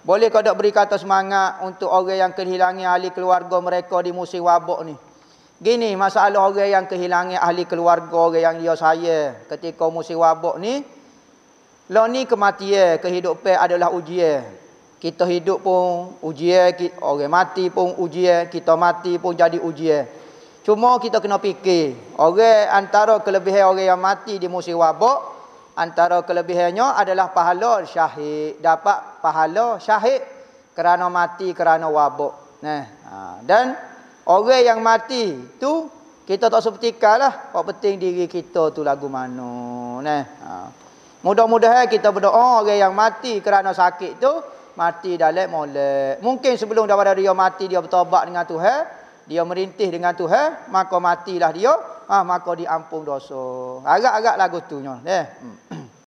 Boleh kau tak beri kata semangat untuk orang yang kehilangan ahli keluarga mereka di musim wabak ni? Gini masalah orang yang kehilangan ahli keluarga orang yang dia saya ketika musim wabak ni. Lah ni kematian, kehidupan adalah ujian. Kita hidup pun ujian, orang mati pun ujian, kita mati pun jadi ujian. Cuma kita kena fikir, orang antara kelebihan orang yang mati di musim wabak Antara kelebihannya adalah pahala syahid. Dapat pahala syahid kerana mati kerana wabuk. Nah, ha, dan orang yang mati tu kita tak sepertikan lah. Apa penting diri kita tu lagu mana. Nah, ha. Mudah-mudahan kita berdoa orang yang mati kerana sakit tu mati dalam molek. Mungkin sebelum daripada dia mati dia bertobat dengan Tuhan, dia merintih dengan Tuhan, maka matilah dia ha, maka diampung dosa. Agak-agak lagu tu. Eh? Hmm.